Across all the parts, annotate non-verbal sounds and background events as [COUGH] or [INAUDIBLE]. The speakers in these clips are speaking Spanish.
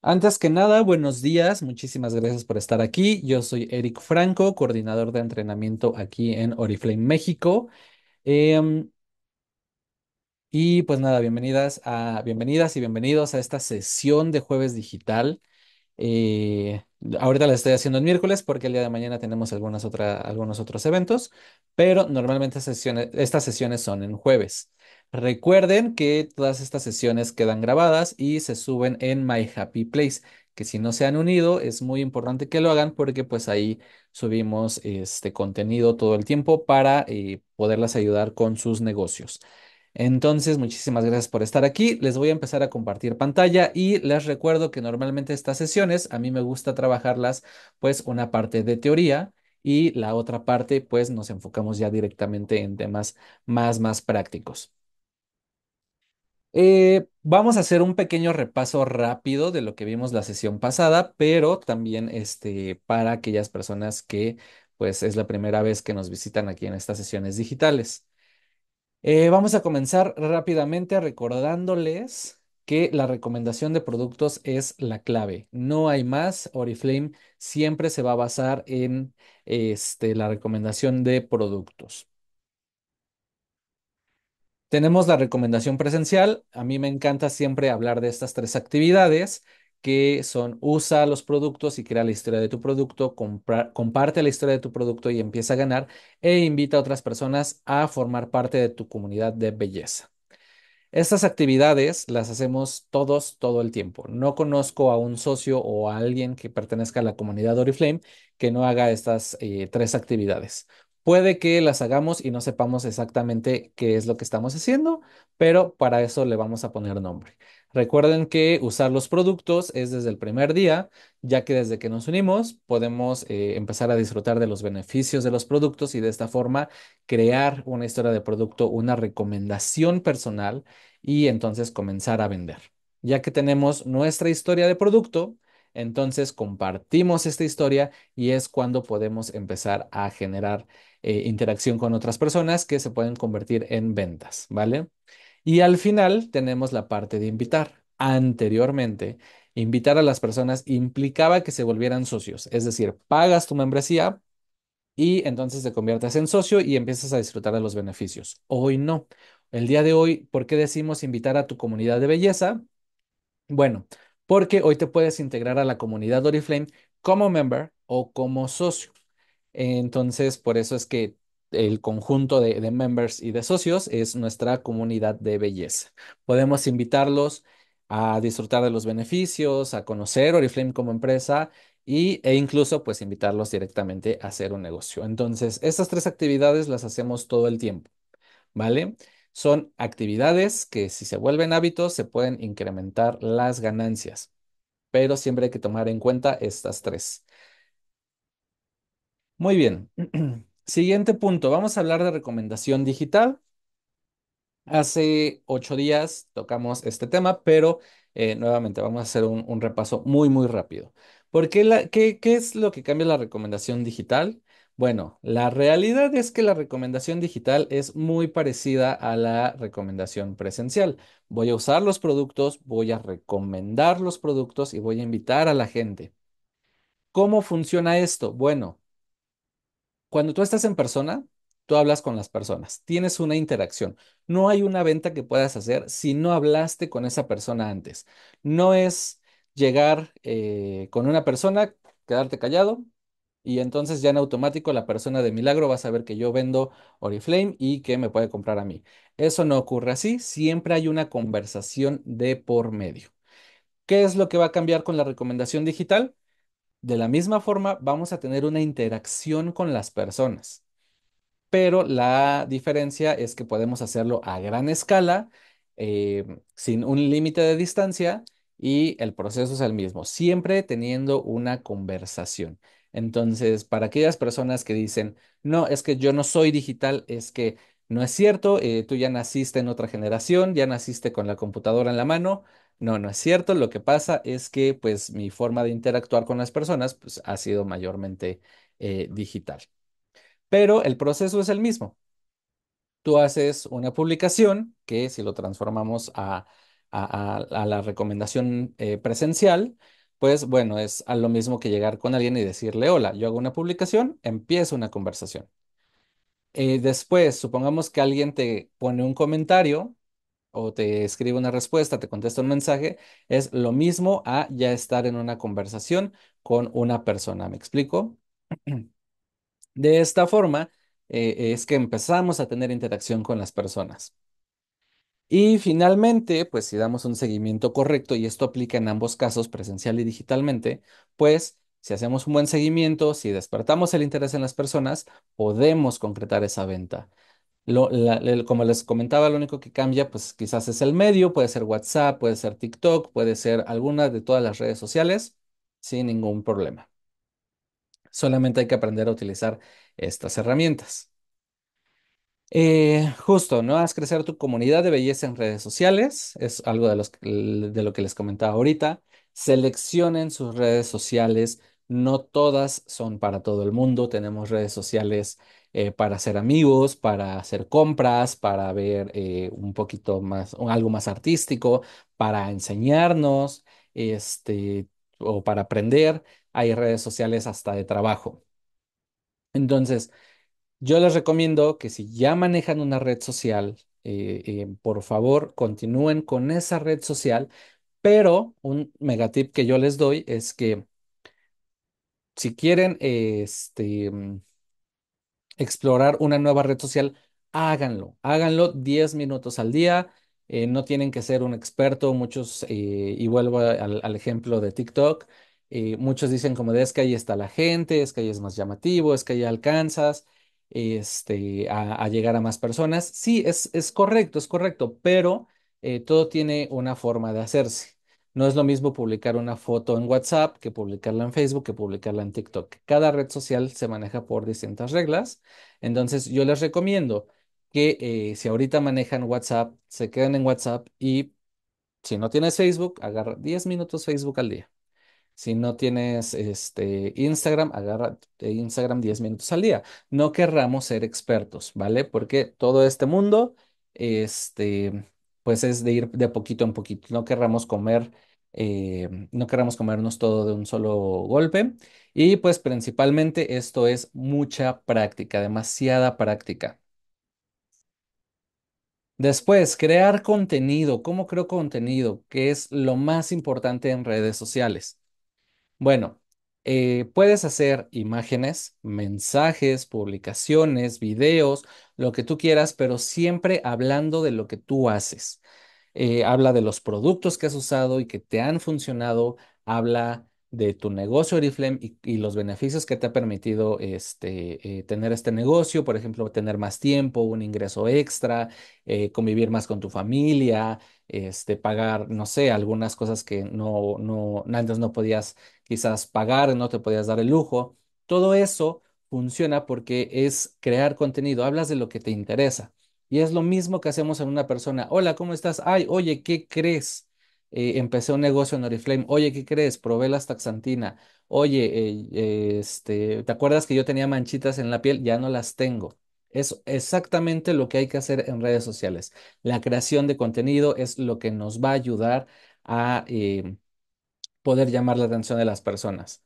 Antes que nada, buenos días, muchísimas gracias por estar aquí. Yo soy Eric Franco, coordinador de entrenamiento aquí en Oriflame México. Em, y pues nada, bienvenidas a bienvenidas y bienvenidos a esta sesión de jueves digital. Eh, ahorita la estoy haciendo en miércoles porque el día de mañana tenemos algunas algunos otros eventos, pero normalmente sesiones, estas sesiones son en jueves. Recuerden que todas estas sesiones quedan grabadas y se suben en My Happy Place, que si no se han unido es muy importante que lo hagan porque pues ahí subimos este contenido todo el tiempo para eh, poderlas ayudar con sus negocios. Entonces, muchísimas gracias por estar aquí. Les voy a empezar a compartir pantalla y les recuerdo que normalmente estas sesiones a mí me gusta trabajarlas pues una parte de teoría y la otra parte pues nos enfocamos ya directamente en temas más más prácticos. Eh, vamos a hacer un pequeño repaso rápido de lo que vimos la sesión pasada, pero también este, para aquellas personas que pues es la primera vez que nos visitan aquí en estas sesiones digitales. Eh, vamos a comenzar rápidamente recordándoles que la recomendación de productos es la clave. No hay más. Oriflame siempre se va a basar en este, la recomendación de productos. Tenemos la recomendación presencial. A mí me encanta siempre hablar de estas tres actividades que son usa los productos y crea la historia de tu producto, comparte la historia de tu producto y empieza a ganar e invita a otras personas a formar parte de tu comunidad de belleza. Estas actividades las hacemos todos todo el tiempo. No conozco a un socio o a alguien que pertenezca a la comunidad Oriflame que no haga estas eh, tres actividades. Puede que las hagamos y no sepamos exactamente qué es lo que estamos haciendo, pero para eso le vamos a poner nombre. Recuerden que usar los productos es desde el primer día, ya que desde que nos unimos podemos eh, empezar a disfrutar de los beneficios de los productos y de esta forma crear una historia de producto, una recomendación personal y entonces comenzar a vender. Ya que tenemos nuestra historia de producto, entonces compartimos esta historia y es cuando podemos empezar a generar eh, interacción con otras personas que se pueden convertir en ventas, ¿vale? Y al final tenemos la parte de invitar. Anteriormente, invitar a las personas implicaba que se volvieran socios, es decir, pagas tu membresía y entonces te conviertes en socio y empiezas a disfrutar de los beneficios. Hoy no. El día de hoy, ¿por qué decimos invitar a tu comunidad de belleza? Bueno, porque hoy te puedes integrar a la comunidad Oriflame como member o como socio. Entonces, por eso es que el conjunto de, members y de socios es nuestra comunidad de belleza. Podemos invitarlos a disfrutar de los beneficios, a conocer Oriflame como empresa y, e incluso pues invitarlos directamente a hacer un negocio. Entonces, estas tres actividades las hacemos todo el tiempo, ¿vale? Son actividades que si se vuelven hábitos se pueden incrementar las ganancias, pero siempre hay que tomar en cuenta estas tres. Muy bien. [CLEARS THROAT] Siguiente punto. Vamos a hablar de recomendación digital. Hace ocho días tocamos este tema, pero eh, nuevamente vamos a hacer un, repaso muy, muy rápido. ¿Por qué es lo que cambia la recomendación digital? Bueno, la realidad es que la recomendación digital es muy parecida a la recomendación presencial. Voy a usar los productos, voy a recomendar los productos y voy a invitar a la gente. ¿Cómo funciona esto? Bueno, cuando tú estás en persona, tú hablas con las personas, tienes una interacción. No hay una venta que puedas hacer si no hablaste con esa persona antes. No es llegar eh, con una persona, quedarte callado y entonces ya en automático la persona de milagro va a saber que yo vendo Oriflame y que me puede comprar a mí. Eso no ocurre así, siempre hay una conversación de por medio. ¿Qué es lo que va a cambiar con la recomendación digital? De la misma forma, vamos a tener una interacción con las personas, pero la diferencia es que podemos hacerlo a gran escala, eh, sin un límite de distancia y el proceso es el mismo, siempre teniendo una conversación. Entonces, para aquellas personas que dicen, no, es que yo no soy digital, es que no es cierto, eh, tú ya naciste en otra generación, ya naciste con la computadora en la mano, no, no es cierto. Lo que pasa es que pues mi forma de interactuar con las personas pues, ha sido mayormente eh, digital. Pero el proceso es el mismo. Tú haces una publicación que si lo transformamos a, la recomendación eh, presencial, pues bueno, es lo mismo que llegar con alguien y decirle, hola, yo hago una publicación, empiezo una conversación. Eh, después, supongamos que alguien te pone un comentario o te escribe una respuesta, te contesta un mensaje, es lo mismo a ya estar en una conversación con una persona. ¿Me explico? [CLEARS THROAT] De esta forma eh, es que empezamos a tener interacción con las personas. Y finalmente, pues si damos un seguimiento correcto, y esto aplica en ambos casos, presencial y digitalmente, pues si hacemos un buen seguimiento, si despertamos el interés en las personas, podemos concretar esa venta como les comentaba, lo único que cambia, pues quizás es el medio, puede ser WhatsApp, puede ser TikTok, puede ser alguna de todas las redes sociales, sin ningún problema. Solamente hay que aprender a utilizar estas herramientas. Eh, justo, ¿no? Haz crecer tu comunidad de belleza en redes sociales, es algo de, de lo que les comentaba ahorita. Seleccionen sus redes sociales, no todas son para todo el mundo, tenemos redes sociales eh, para hacer amigos, para hacer compras, para ver eh, un poquito más, algo más artístico, para enseñarnos, este, o para aprender. Hay redes sociales hasta de trabajo. Entonces, yo les recomiendo que si ya manejan una red social, eh, por favor, continúen con esa red social, pero un megatip que yo les doy es que si quieren, este, explorar una nueva red social, háganlo. Háganlo 10 minutos al día. Eh, no tienen que ser un experto. Muchos, eh, y vuelvo al, ejemplo de TikTok, eh, muchos dicen como de es que ahí está la gente, es que ahí es más llamativo, es que ahí alcanzas este, a, llegar a más personas. Sí, es, es correcto, es correcto, pero todo tiene una forma de hacerse. No es lo mismo publicar una foto en WhatsApp que publicarla en Facebook, que publicarla en TikTok. Cada red social se maneja por distintas reglas. Entonces yo les recomiendo que eh, si ahorita manejan WhatsApp, se queden en WhatsApp y si no tienes Facebook, agarra 10 minutos Facebook al día. Si no tienes este, Instagram, agarra eh, Instagram 10 minutos al día. No querramos ser expertos, ¿vale? Porque todo este mundo, este, pues es de ir de poquito en poquito. No querramos comer, eh, no querramos comernos todo de un solo golpe. Y pues principalmente esto es mucha práctica, demasiada práctica. Después, crear contenido. ¿Cómo creo contenido? Que es lo más importante en redes sociales. Bueno, eh, puedes hacer imágenes, mensajes, publicaciones, videos, lo que tú quieras, pero siempre hablando de lo que tú haces. Eh, habla de los productos que has usado y que te han funcionado, habla de tu negocio Oriflame y, los beneficios que te ha permitido este, eh, tener este negocio, por ejemplo, tener más tiempo, un ingreso extra, eh, convivir más con tu familia, este, pagar, no sé, algunas cosas que no, no, antes no podías quizás pagar, no te podías dar el lujo. Todo eso funciona porque es crear contenido, hablas de lo que te interesa. Y es lo mismo que hacemos en una persona. Hola, ¿cómo estás? Ay, oye, ¿qué crees? Eh, empecé un negocio en Oriflame, oye, ¿qué crees? Probé la taxantina, oye, eh, eh, este, ¿te acuerdas que yo tenía manchitas en la piel? Ya no las tengo. Es exactamente lo que hay que hacer en redes sociales. La creación de contenido es lo que nos va a ayudar a poder llamar la atención de las personas.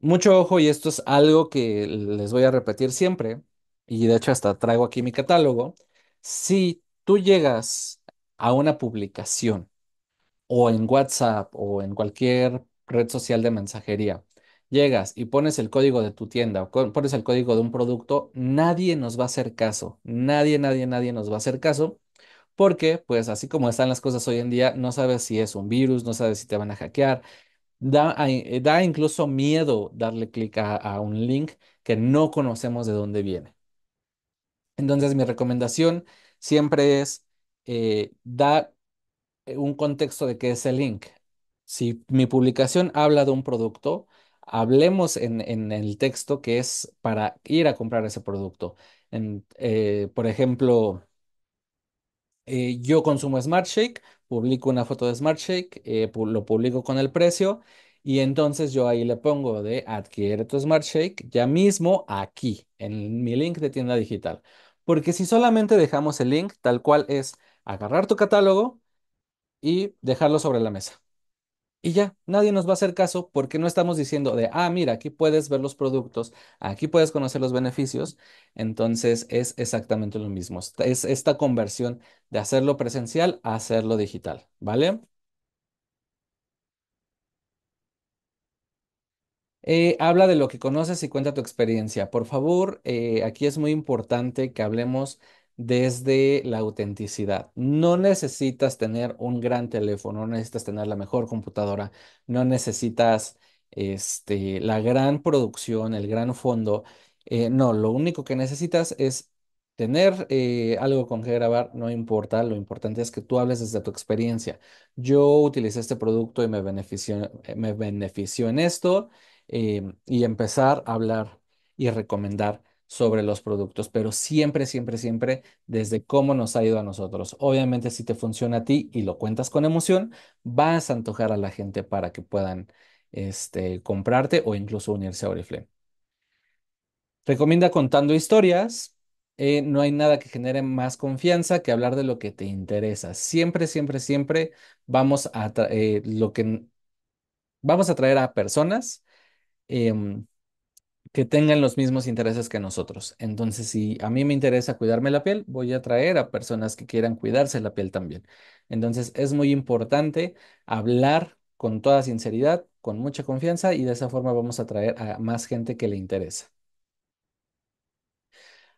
Mucho ojo, y esto es algo que les voy a repetir siempre, y de hecho hasta traigo aquí mi catálogo. Si tú llegas a una publicación o en WhatsApp o en cualquier red social de mensajería, llegas y pones el código de tu tienda o pones el código de un producto, nadie nos va a hacer caso. Nadie, nadie, nadie nos va a hacer caso. Porque, pues, así como están las cosas hoy en día, no sabes si es un virus, no sabes si te van a hackear. Da, eh, da incluso miedo darle clic a, un link que no conocemos de dónde viene. Entonces, mi recomendación siempre es eh, da... dar eh, un contexto de qué es el link. Si mi publicación habla de un producto, hablemos en, el texto que es para ir a comprar ese producto. Eh, por ejemplo, eh, yo consumo Smartshake, publico una foto de Smartshake, lo publico con el precio y entonces yo ahí le pongo de adquiere tu Smartshake ya mismo aquí en mi link de tienda digital. Porque si solamente dejamos el link tal cual es agarrar tu catálogo, y dejarlo sobre la mesa. Y ya, nadie nos va a hacer caso porque no estamos diciendo de, ah, mira, aquí puedes ver los productos, aquí puedes conocer los beneficios. Entonces es exactamente lo mismo. Es esta conversión de hacerlo presencial a hacerlo digital, ¿vale? Eh, habla de lo que conoces y cuenta tu experiencia. Por favor, eh, aquí es muy importante que hablemos desde la autenticidad. No necesitas tener un gran teléfono, no necesitas tener la mejor computadora, no necesitas este, la gran producción, el gran fondo. Eh, no, lo único que necesitas es tener eh, algo con que grabar, no importa, lo importante es que tú hables desde tu experiencia. Yo utilicé este producto y me eh, benefició, en esto y empezar a hablar y recomendar sobre los productos, pero siempre, siempre, siempre desde cómo nos ha ido a nosotros. Obviamente, si te funciona a ti y lo cuentas con emoción, vas a antojar a la gente para que puedan este, comprarte o incluso unirse a Oriflame. Recomienda contando historias. Eh, no hay nada que genere más confianza que hablar de lo que te interesa. Siempre, siempre, siempre vamos a, eh, lo que, vamos a traer a personas. Eh, que tengan los mismos intereses que nosotros. Entonces, si a mí me interesa cuidarme la piel, voy a traer a personas que quieran cuidarse la piel también. Entonces, es muy importante hablar con toda sinceridad, con mucha confianza y de esa forma vamos a traer a más gente que le interesa.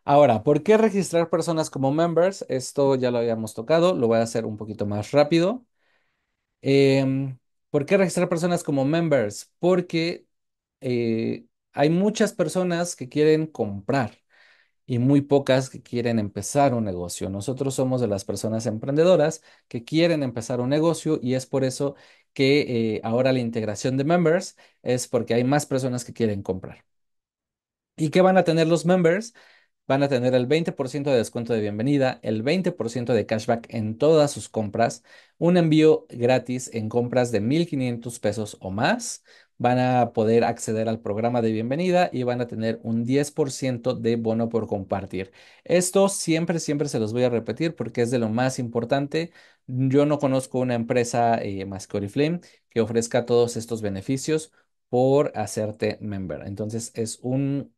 Ahora, ¿por qué registrar personas como members? Esto ya lo habíamos tocado, lo voy a hacer un poquito más rápido. Em, ¿Por qué registrar personas como members? Porque eh, hay muchas personas que quieren comprar y muy pocas que quieren empezar un negocio. Nosotros somos de las personas emprendedoras que quieren empezar un negocio y es por eso que eh, ahora la integración de members es porque hay más personas que quieren comprar. ¿Y qué van a tener los members? Van a tener el 20% de descuento de bienvenida, el 20% de cashback en todas sus compras, un envío gratis en compras de 1.500 pesos o más, van a poder acceder al programa de bienvenida y van a tener un 10% de bono por compartir. Esto siempre, siempre se los voy a repetir porque es de lo más importante. Yo no conozco una empresa eh, más que que ofrezca todos estos beneficios por hacerte member. Entonces, es un,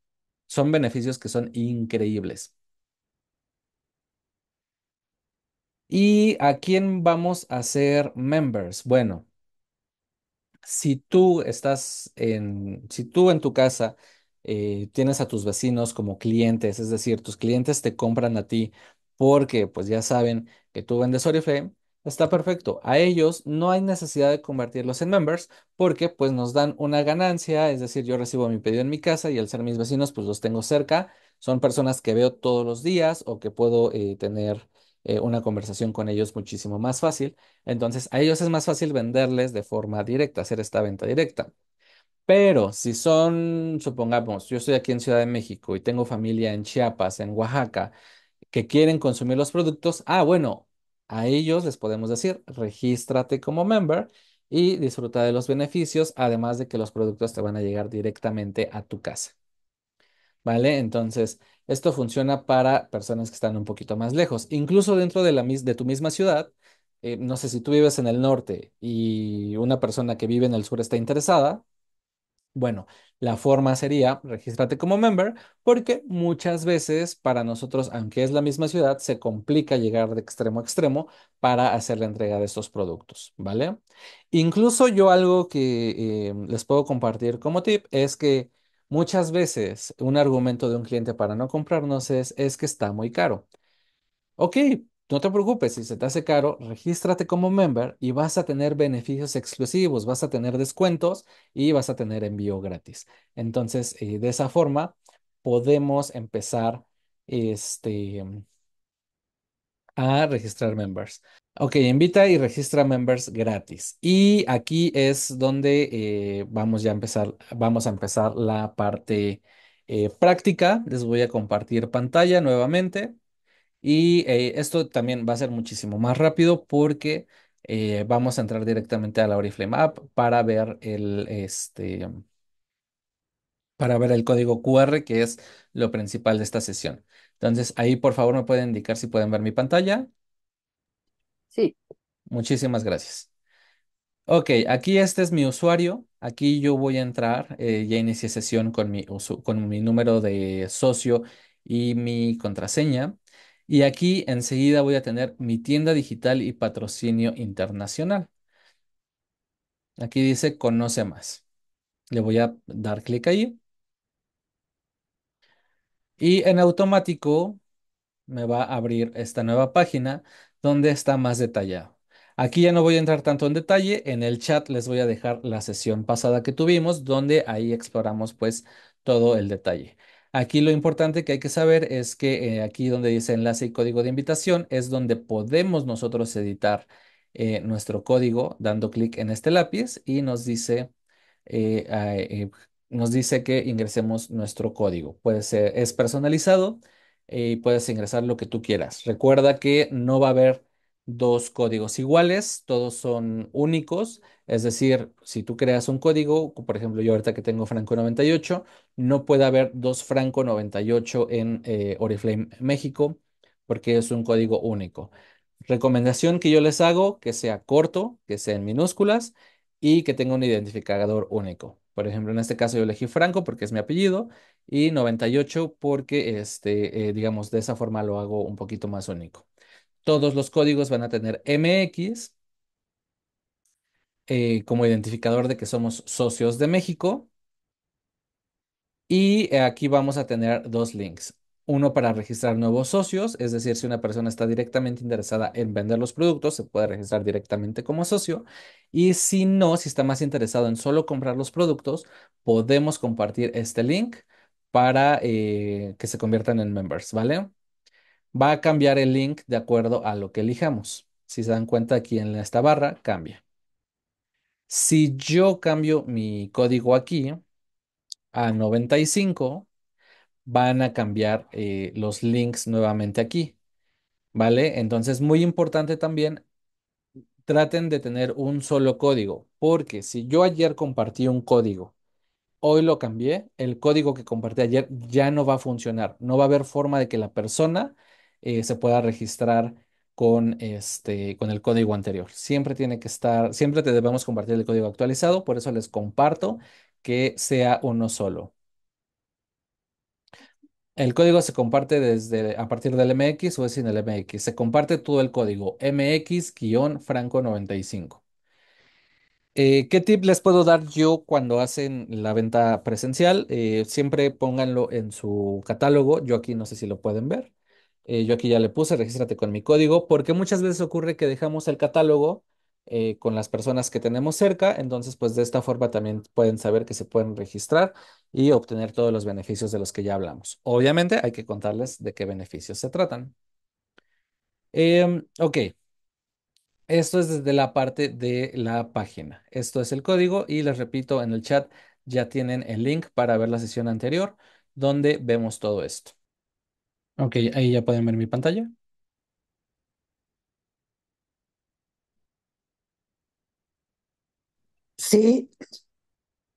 son beneficios que son increíbles. ¿Y a quién vamos a ser members? Bueno, si tú estás en, si tú en tu casa eh, tienes a tus vecinos como clientes, es decir, tus clientes te compran a ti porque pues ya saben que tú vendes Oriflame, está perfecto. A ellos no hay necesidad de convertirlos en members porque pues nos dan una ganancia, es decir, yo recibo mi pedido en mi casa y al ser mis vecinos pues los tengo cerca, son personas que veo todos los días o que puedo eh, tener eh, una conversación con ellos muchísimo más fácil. Entonces, a ellos es más fácil venderles de forma directa, hacer esta venta directa. Pero si son, supongamos, yo estoy aquí en Ciudad de México y tengo familia en Chiapas, en Oaxaca, que quieren consumir los productos, ah, bueno, a ellos les podemos decir, regístrate como member y disfruta de los beneficios, además de que los productos te van a llegar directamente a tu casa. ¿Vale? Entonces, esto funciona para personas que están un poquito más lejos. Incluso dentro de, la, de tu misma ciudad, eh, no sé si tú vives en el norte y una persona que vive en el sur está interesada, bueno, la forma sería regístrate como member porque muchas veces para nosotros, aunque es la misma ciudad, se complica llegar de extremo a extremo para hacer la entrega de estos productos, ¿vale? Incluso yo algo que eh, les puedo compartir como tip es que Muchas veces un argumento de un cliente para no comprarnos es, es que está muy caro. Ok, no te preocupes, si se te hace caro, regístrate como member y vas a tener beneficios exclusivos, vas a tener descuentos y vas a tener envío gratis. Entonces, eh, de esa forma, podemos empezar este, a registrar members. Ok, invita y registra members gratis. Y aquí es donde eh, vamos ya a empezar, vamos a empezar la parte eh, práctica. Les voy a compartir pantalla nuevamente. Y eh, esto también va a ser muchísimo más rápido porque vamos a entrar directamente a la Oriflame app para ver el, este, para ver el código QR que es lo principal de esta sesión. Entonces ahí por favor me pueden indicar si pueden ver mi pantalla. Sí. Muchísimas gracias. Ok, aquí este es mi usuario. Aquí yo voy a entrar. Eh, ya inicié sesión con mi número de socio y mi contraseña. Y aquí enseguida voy a tener mi tienda digital y patrocinio internacional. Aquí dice conoce más. Le voy a dar clic ahí. Y en automático me va a abrir esta nueva página donde está más detallado. Aquí ya no voy a entrar tanto en detalle, en el chat les voy a dejar la sesión pasada que tuvimos, donde ahí exploramos pues todo el detalle. Aquí lo importante que hay que saber es que eh, aquí donde dice enlace y código de invitación es donde podemos nosotros editar eh, nuestro código dando clic en este lápiz y nos dice, eh, nos dice que ingresemos nuestro código. Puede ser, es personalizado, eh, y puedes ingresar lo que tú quieras. Recuerda que no va a haber dos códigos iguales, todos son únicos, es decir, si tú creas un código, por ejemplo, yo ahorita que tengo Franco 98, no puede haber dos Franco 98 en eh, Oriflame México porque es un código único. Recomendación que yo les hago, que sea corto, que sea en minúsculas y que tenga un identificador único. Por ejemplo, en este caso yo elegí Franco porque es mi apellido y 98 porque, este, eh, digamos, de esa forma lo hago un poquito más único. Todos los códigos van a tener MX eh, como identificador de que somos socios de México. Y eh, aquí vamos a tener dos links. Uno para registrar nuevos socios, es decir, si una persona está directamente interesada en vender los productos, se puede registrar directamente como socio. Y si no, si está más interesado en solo comprar los productos, podemos compartir este link para eh, que se conviertan en members, ¿vale? Va a cambiar el link de acuerdo a lo que elijamos. Si se dan cuenta aquí en esta barra, cambia. Si yo cambio mi código aquí a 95, van a cambiar eh, los links nuevamente aquí, ¿vale? Entonces, muy importante también, traten de tener un solo código, porque si yo ayer compartí un código hoy lo cambié, el código que compartí ayer ya no va a funcionar, no va a haber forma de que la persona eh, se pueda registrar con, este, con el código anterior. Siempre tiene que estar, siempre te debemos compartir el código actualizado, por eso les comparto que sea uno solo. El código se comparte desde a partir del MX o es sin el MX. Se comparte todo el código MX-franco95. Eh, ¿qué tip les puedo dar yo cuando hacen la venta presencial? Eh, siempre pónganlo en su catálogo. Yo aquí no sé si lo pueden ver. Eh, yo aquí ya le puse, regístrate con mi código, porque muchas veces ocurre que dejamos el catálogo con las personas que tenemos cerca. Entonces, pues de esta forma también pueden saber que se pueden registrar y obtener todos los beneficios de los que ya hablamos. Obviamente hay que contarles de qué beneficios se tratan. Em, ok. Esto es desde la parte de la página. Esto es el código y les repito, en el chat ya tienen el link para ver la sesión anterior donde vemos todo esto. Ok, ahí ya pueden ver mi pantalla. Sí.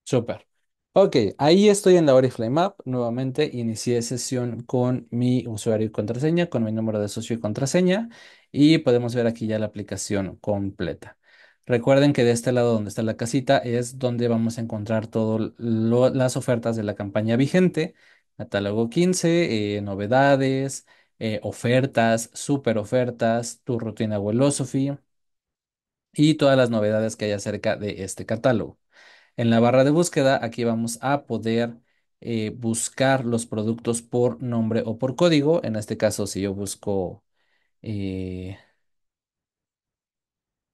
Súper. Ok, ahí estoy en la Oriflame App. Nuevamente inicié sesión con mi usuario y contraseña, con mi número de socio y contraseña y podemos ver aquí ya la aplicación completa. Recuerden que de este lado donde está la casita es donde vamos a encontrar todas las ofertas de la campaña vigente, catálogo 15, eh, novedades, eh, ofertas, super ofertas, tu rutina Wellosophy y todas las novedades que hay acerca de este catálogo. En la barra de búsqueda, aquí vamos a poder eh, buscar los productos por nombre o por código. En este caso, si yo busco eh,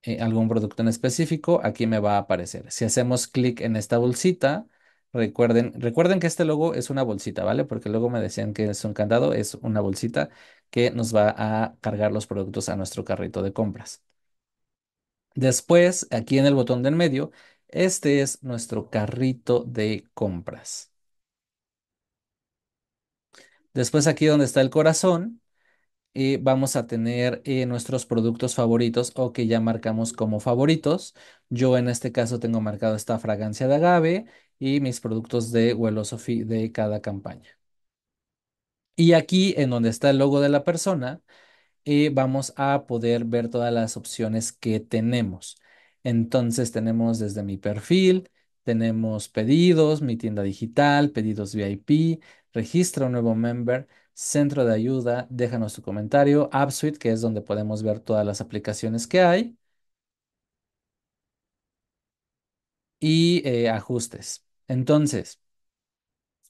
eh, algún producto en específico, aquí me va a aparecer. Si hacemos clic en esta bolsita, recuerden, recuerden que este logo es una bolsita, ¿vale? Porque luego me decían que es un candado, es una bolsita que nos va a cargar los productos a nuestro carrito de compras. Después, aquí en el botón del medio, este es nuestro carrito de compras. Después aquí donde está el corazón, eh, vamos a tener eh, nuestros productos favoritos o que ya marcamos como favoritos. Yo en este caso tengo marcado esta fragancia de agave y mis productos de Wellosophy de cada campaña. Y aquí en donde está el logo de la persona, eh, vamos a poder ver todas las opciones que tenemos. Entonces tenemos desde mi perfil, tenemos pedidos, mi tienda digital, pedidos VIP, registro nuevo member, centro de ayuda, déjanos tu comentario, Suite, que es donde podemos ver todas las aplicaciones que hay, y eh, ajustes. Entonces,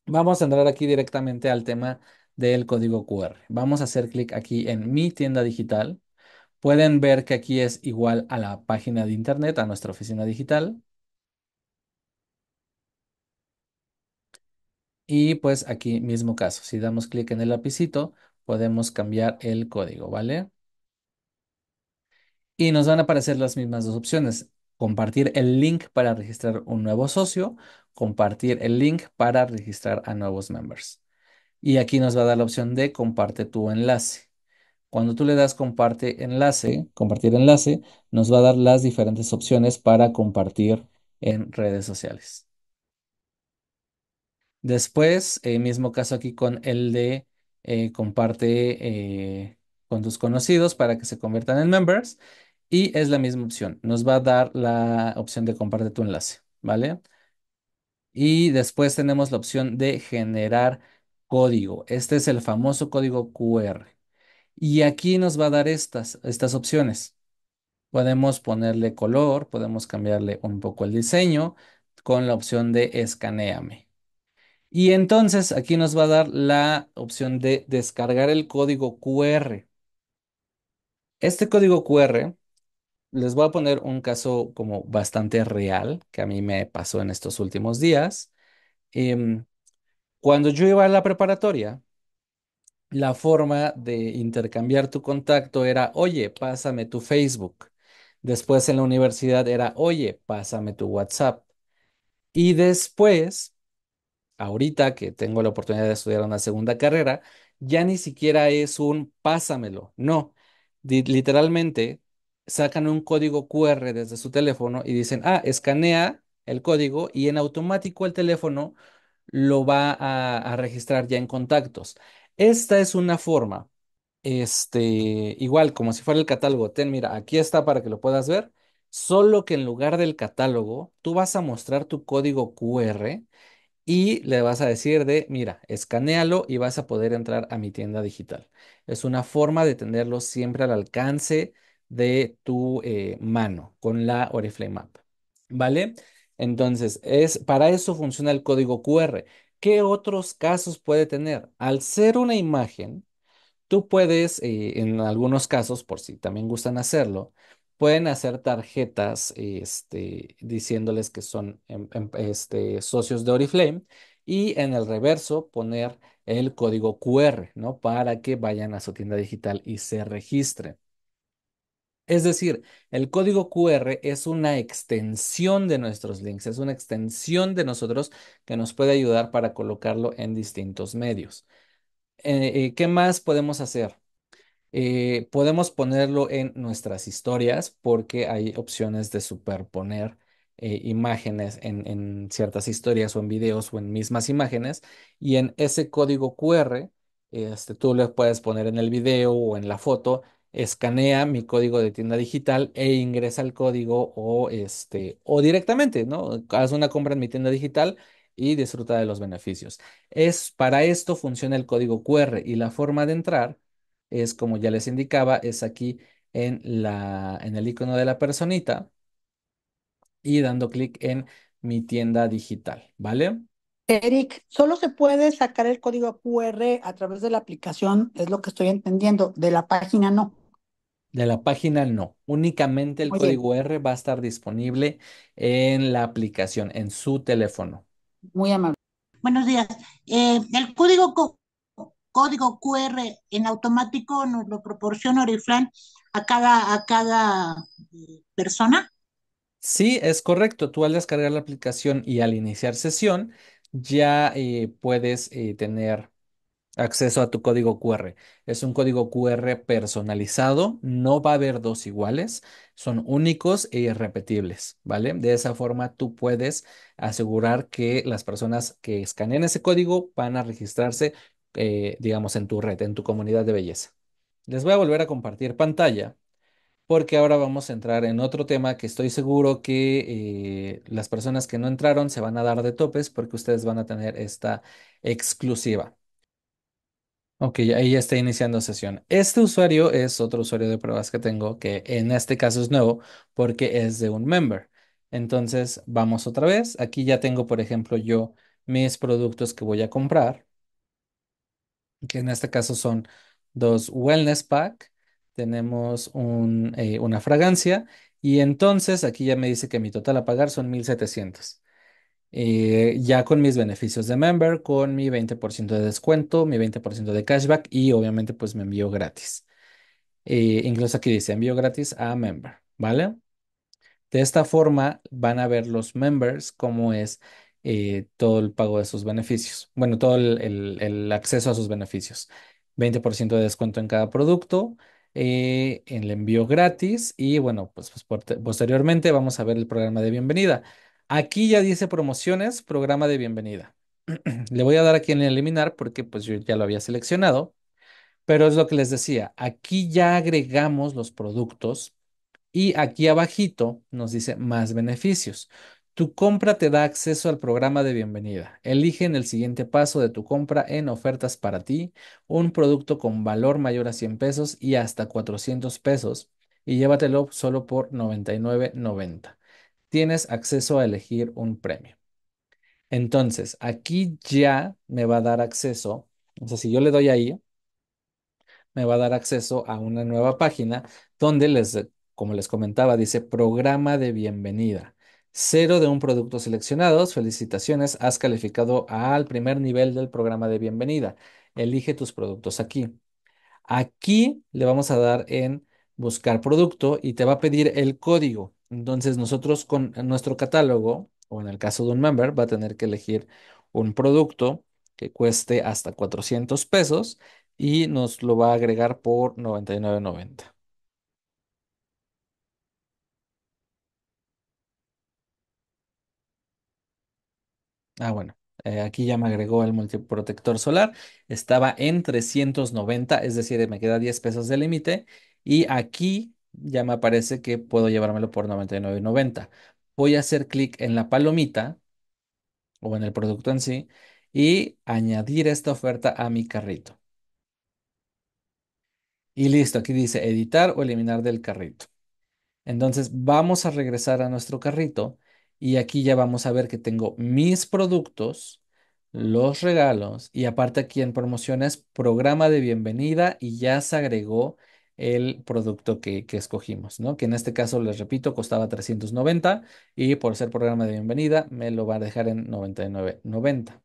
vamos a entrar aquí directamente al tema del código QR. Vamos a hacer clic aquí en mi tienda digital. Pueden ver que aquí es igual a la página de internet, a nuestra oficina digital. Y pues aquí mismo caso, si damos clic en el lapicito, podemos cambiar el código, ¿vale? Y nos van a aparecer las mismas dos opciones. Compartir el link para registrar un nuevo socio, compartir el link para registrar a nuevos members. Y aquí nos va a dar la opción de comparte tu enlace. Cuando tú le das comparte enlace, compartir enlace, nos va a dar las diferentes opciones para compartir en redes sociales. Después, el eh, mismo caso aquí con el de eh, comparte eh, con tus conocidos para que se conviertan en members. Y es la misma opción. Nos va a dar la opción de comparte tu enlace, ¿vale? Y después tenemos la opción de generar código. Este es el famoso código QR. Y aquí nos va a dar estas, estas opciones. Podemos ponerle color, podemos cambiarle un poco el diseño con la opción de escaneame. Y entonces aquí nos va a dar la opción de descargar el código QR. Este código QR, les voy a poner un caso como bastante real que a mí me pasó en estos últimos días. Em, cuando yo iba a la preparatoria, la forma de intercambiar tu contacto era, oye, pásame tu Facebook. Después en la universidad era, oye, pásame tu WhatsApp. Y después ahorita que tengo la oportunidad de estudiar una segunda carrera, ya ni siquiera es un pásamelo, no. literalmente sacan un código QR desde su teléfono y dicen, ah, escanea el código y en automático el teléfono lo va a, a registrar ya en contactos. Esta es una forma, este, igual como si fuera el catálogo, ten, mira, aquí está para que lo puedas ver, solo que en lugar del catálogo, tú vas a mostrar tu código QR y le vas a decir de, mira, escanealo y vas a poder entrar a mi tienda digital. Es una forma de tenerlo siempre al alcance de tu eh, mano con la Oriflame App, ¿vale? Entonces, es, para eso funciona el código QR. ¿Qué otros casos puede tener? Al ser una imagen, tú puedes, eh, en algunos casos, por si también gustan hacerlo, Pueden hacer tarjetas este, diciéndoles que son em, em, este, socios de Oriflame y en el reverso poner el código QR, ¿no? Para que vayan a su tienda digital y se registren. Es decir, el código QR es una extensión de nuestros links, es una extensión de nosotros que nos puede ayudar para colocarlo en distintos medios. Eh, eh, ¿Qué más podemos hacer? Eh, podemos ponerlo en nuestras historias porque hay opciones de superponer eh, imágenes en, ciertas historias o en videos o en mismas imágenes. Y en ese código QR, este, tú le puedes poner en el video o en la foto, escanea mi código de tienda digital e ingresa el código o, este, o directamente, ¿no? Haz una compra en mi tienda digital y disfruta de los beneficios. Es, para esto funciona el código QR y la forma de entrar es como ya les indicaba, es aquí en, la, en el icono de la personita y dando clic en mi tienda digital, ¿vale? Eric, solo se puede sacar el código QR a través de la aplicación, es lo que estoy entendiendo, de la página no. De la página no, únicamente el código QR va a estar disponible en la aplicación, en su teléfono. Muy amable. Buenos días. Eh, el código código QR en automático nos lo proporciona Oriflame a cada, a cada eh, persona? Sí, es correcto. Tú al descargar la aplicación y al iniciar sesión, ya eh, puedes eh, tener acceso a tu código QR. Es un código QR personalizado, no va a haber dos iguales, son únicos e irrepetibles, ¿vale? De esa forma tú puedes asegurar que las personas que escaneen ese código van a registrarse eh, digamos, en tu red, en tu comunidad de belleza. Les voy a volver a compartir pantalla porque ahora vamos a entrar en otro tema que estoy seguro que eh, las personas que no entraron se van a dar de topes porque ustedes van a tener esta exclusiva. Ok, ahí ya está iniciando sesión. Este usuario es otro usuario de pruebas que tengo, que en este caso es nuevo porque es de un member. Entonces, vamos otra vez. Aquí ya tengo, por ejemplo, yo mis productos que voy a comprar que en este caso son dos wellness pack, tenemos eh, una fragancia y entonces aquí ya me dice que mi total a pagar son 1700. Eh, ya con mis beneficios de member, con mi 20% de descuento, mi 20% de cashback y obviamente pues me envío gratis. Eh, incluso aquí dice envío gratis a member, ¿vale? De esta forma van a ver los members cómo es eh, todo el pago de sus beneficios, bueno, todo el, acceso a sus beneficios. 20% de descuento en cada producto, eh, en el envío gratis y bueno, pues, pues, posteriormente vamos a ver el programa de bienvenida. Aquí ya dice promociones, programa de bienvenida. [CLEARS THROAT] Le voy a dar aquí en eliminar porque pues yo ya lo había seleccionado, pero es lo que les decía, aquí ya agregamos los productos y aquí abajito nos dice más beneficios. Tu compra te da acceso al programa de bienvenida. Elige en el siguiente paso de tu compra en ofertas para ti un producto con valor mayor a 100 pesos y hasta 400 pesos y llévatelo solo por 99.90. Tienes acceso a elegir un premio. Entonces, aquí ya me va a dar acceso, o sea, si yo le doy ahí, me va a dar acceso a una nueva página donde les, como les comentaba, dice programa de bienvenida cero de un producto seleccionado. Felicitaciones, has calificado al primer nivel del programa de bienvenida. Elige tus productos aquí. Aquí le vamos a dar en buscar producto y te va a pedir el código. Entonces nosotros con nuestro catálogo, o en el caso de un member, va a tener que elegir un producto que cueste hasta 400 pesos y nos lo va a agregar por 99.90. Ah, bueno. Eh, aquí ya me agregó el multiprotector solar. Estaba en 390, es decir, me queda 10 pesos de límite. Y aquí ya me aparece que puedo llevármelo por 99.90. Voy a hacer clic en la palomita o en el producto en sí y añadir esta oferta a mi carrito. Y listo, aquí dice editar o eliminar del carrito. Entonces vamos a regresar a nuestro carrito y aquí ya vamos a ver que tengo mis productos, los regalos y aparte aquí en promociones, programa de bienvenida y ya se agregó el producto que, escogimos, ¿no? Que en este caso, les repito, costaba 390 y por ser programa de bienvenida me lo va a dejar en 99.90.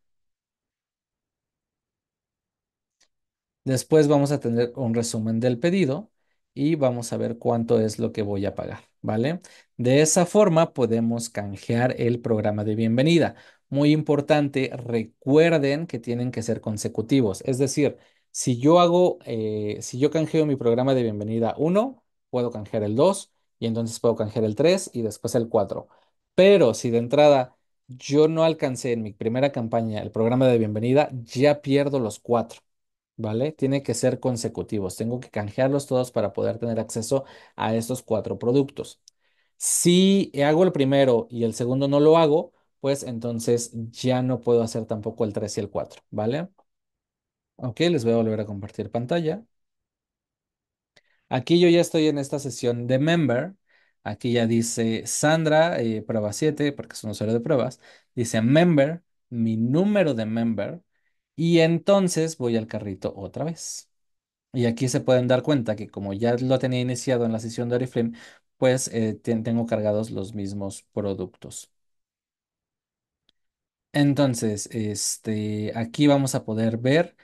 Después vamos a tener un resumen del pedido y vamos a ver cuánto es lo que voy a pagar. ¿vale? De esa forma podemos canjear el programa de bienvenida. Muy importante, recuerden que tienen que ser consecutivos. Es decir, si yo hago, eh, si yo canjeo mi programa de bienvenida 1, puedo canjear el 2 y entonces puedo canjear el 3 y después el 4. Pero si de entrada yo no alcancé en mi primera campaña el programa de bienvenida, ya pierdo los 4. ¿vale? Tiene que ser consecutivos. Tengo que canjearlos todos para poder tener acceso a estos cuatro productos. Si hago el primero y el segundo no lo hago, pues entonces ya no puedo hacer tampoco el 3 y el 4, ¿vale? Ok, les voy a volver a compartir pantalla. Aquí yo ya estoy en esta sesión de member. Aquí ya dice Sandra, eh, prueba 7, porque es un usuario de pruebas. Dice member, mi número de member y entonces voy al carrito otra vez. Y aquí se pueden dar cuenta que como ya lo tenía iniciado en la sesión de Oriflame, pues eh, tengo cargados los mismos productos. Entonces, este, aquí vamos a poder ver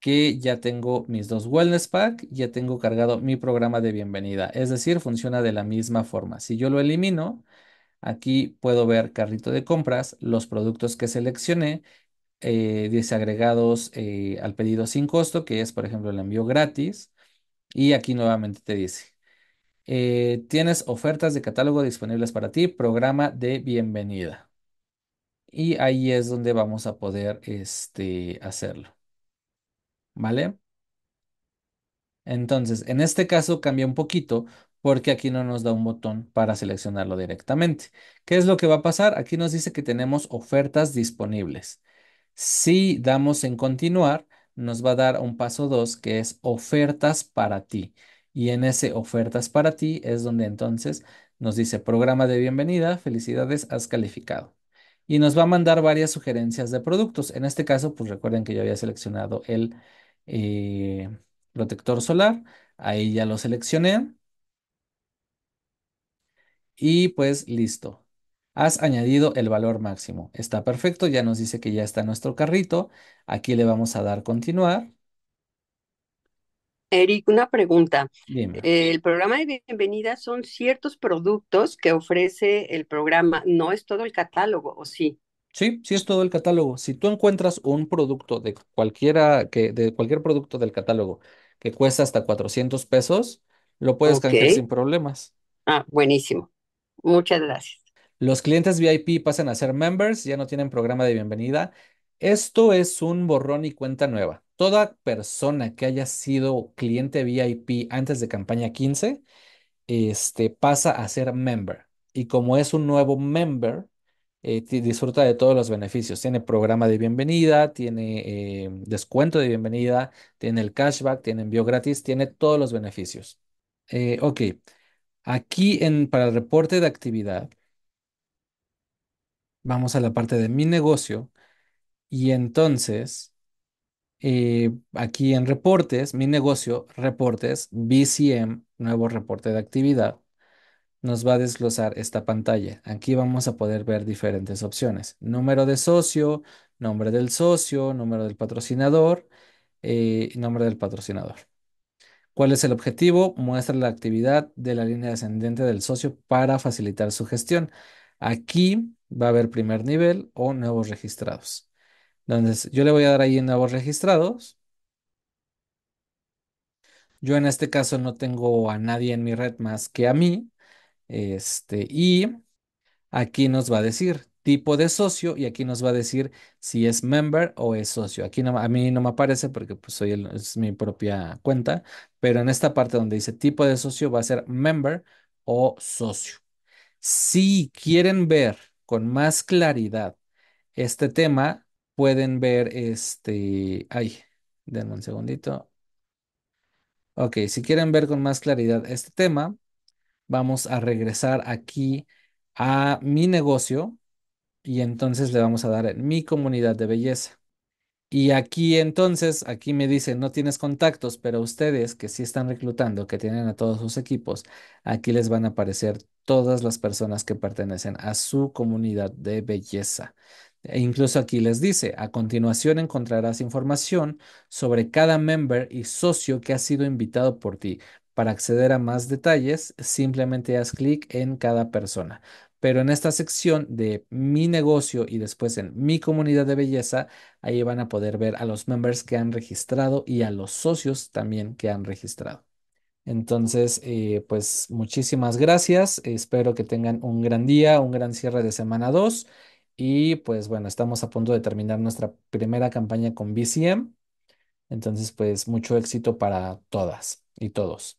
que ya tengo mis dos wellness pack, ya tengo cargado mi programa de bienvenida. Es decir, funciona de la misma forma. Si yo lo elimino, aquí puedo ver carrito de compras, los productos que seleccioné eh, desagregados eh, al pedido sin costo, que es, por ejemplo, el envío gratis. Y aquí nuevamente te dice, eh, tienes ofertas de catálogo disponibles para ti, programa de bienvenida. Y ahí es donde vamos a poder este, hacerlo. ¿Vale? Entonces, en este caso cambia un poquito porque aquí no nos da un botón para seleccionarlo directamente. ¿Qué es lo que va a pasar? Aquí nos dice que tenemos ofertas disponibles. Si damos en continuar, nos va a dar un paso 2 que es ofertas para ti. Y en ese ofertas para ti es donde entonces nos dice programa de bienvenida, felicidades, has calificado. Y nos va a mandar varias sugerencias de productos. En este caso, pues recuerden que yo había seleccionado el eh, protector solar. Ahí ya lo seleccioné. Y pues listo. Has añadido el valor máximo. Está perfecto, ya nos dice que ya está nuestro carrito. Aquí le vamos a dar continuar. Eric, una pregunta. El programa de bienvenida son ciertos productos que ofrece el programa, no es todo el catálogo, ¿o sí? Sí, sí es todo el catálogo. Si tú encuentras un producto de cualquiera que de cualquier producto del catálogo que cuesta hasta 400 pesos, lo puedes cambiar canjear sin problemas. Ah, buenísimo. Muchas gracias. Los clientes VIP pasan a ser members, ya no tienen programa de bienvenida. Esto es un borrón y cuenta nueva. Toda persona que haya sido cliente VIP antes de campaña 15, este, pasa a ser member. Y como es un nuevo member, eh, disfruta de todos los beneficios. Tiene programa de bienvenida, tiene eh, descuento de bienvenida, tiene el cashback, tiene envío gratis, tiene todos los beneficios. Eh, ok, aquí en, para el reporte de actividad, vamos a la parte de mi negocio y entonces eh, aquí en reportes, mi negocio, reportes, BCM, nuevo reporte de actividad, nos va a desglosar esta pantalla. Aquí vamos a poder ver diferentes opciones. Número de socio, nombre del socio, número del patrocinador, y eh, nombre del patrocinador. ¿Cuál es el objetivo? Muestra la actividad de la línea descendente del socio para facilitar su gestión. Aquí va a haber primer nivel o nuevos registrados. Entonces, yo le voy a dar ahí nuevos registrados. Yo en este caso no tengo a nadie en mi red más que a mí. Este, y aquí nos va a decir tipo de socio y aquí nos va a decir si es member o es socio. Aquí a mí no me aparece porque pues, soy es mi propia cuenta, pero en esta parte donde dice tipo de socio va a ser member o socio. Si quieren ver con más claridad este tema, pueden ver este... Ay, denme un segundito. Ok, si quieren ver con más claridad este tema, vamos a regresar aquí a mi negocio y entonces le vamos a dar en mi comunidad de belleza. Y aquí entonces, aquí me dicen, no tienes contactos, pero ustedes que sí están reclutando, que tienen a todos sus equipos, aquí les van a aparecer todas las personas que pertenecen a su comunidad de belleza. E incluso aquí les dice, a continuación encontrarás información sobre cada member y socio que ha sido invitado por ti. Para acceder a más detalles, simplemente haz clic en cada persona. Pero en esta sección de mi negocio y después en mi comunidad de belleza, ahí van a poder ver a los members que han registrado y a los socios también que han registrado. Entonces, eh, pues muchísimas gracias. Espero que tengan un gran día, un gran cierre de semana 2. Y pues bueno, estamos a punto de terminar nuestra primera campaña con BCM. Entonces, pues mucho éxito para todas y todos.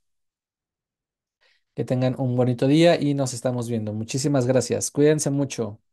Que tengan un bonito día y nos estamos viendo. Muchísimas gracias. Cuídense mucho.